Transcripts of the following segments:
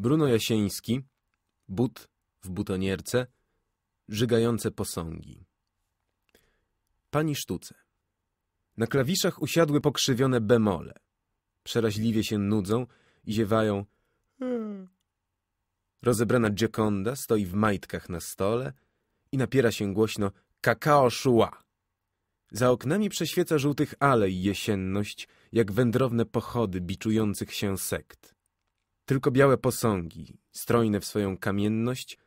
Bruno Jasieński, but w butonierce, żygające posągi. Pani sztuce. Na klawiszach usiadły pokrzywione bemole. Przeraźliwie się nudzą i ziewają. Rozebrana Gioconda stoi w majtkach na stole i napiera się głośno kakao szła. Za oknami prześwieca żółtych alej jesienność, jak wędrowne pochody biczujących się sekt. Tylko białe posągi, strojne w swoją kamienność,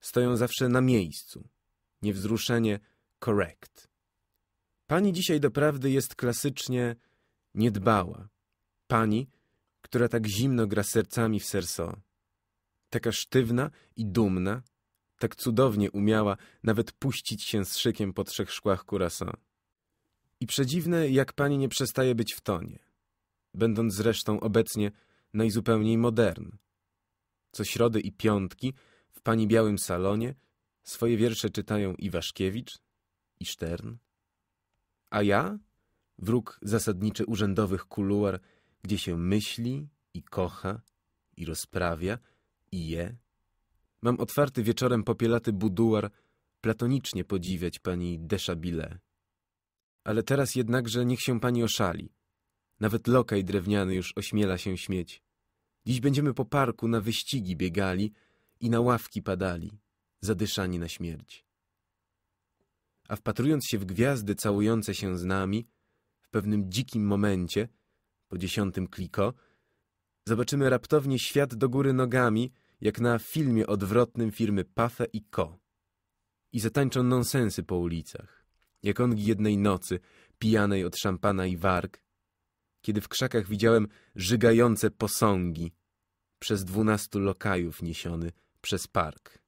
stoją zawsze na miejscu. Niewzruszenie correct. Pani dzisiaj doprawdy jest klasycznie niedbała. Pani, która tak zimno gra sercami w serso. Taka sztywna i dumna, tak cudownie umiała nawet puścić się z szykiem po trzech szkłach kurasa. I przedziwne, jak pani nie przestaje być w tonie, będąc zresztą obecnie no i modern. Co środy i piątki w pani białym salonie swoje wiersze czytają Iwaszkiewicz i Stern. A ja, wróg zasadniczy urzędowych kuluar, gdzie się myśli i kocha i rozprawia i je, mam otwarty wieczorem popielaty buduar platonicznie podziwiać pani Deschabillet. Ale teraz jednakże niech się pani oszali – nawet lokaj drewniany już ośmiela się śmieć. Dziś będziemy po parku na wyścigi biegali i na ławki padali, zadyszani na śmierć. A wpatrując się w gwiazdy całujące się z nami, w pewnym dzikim momencie, po dziesiątym kliko, zobaczymy raptownie świat do góry nogami, jak na filmie odwrotnym firmy Pafe i Co. I zatańczą nonsensy po ulicach, jak ongi jednej nocy, pijanej od szampana i warg, kiedy w krzakach widziałem żygające posągi przez dwunastu lokajów niesiony przez park.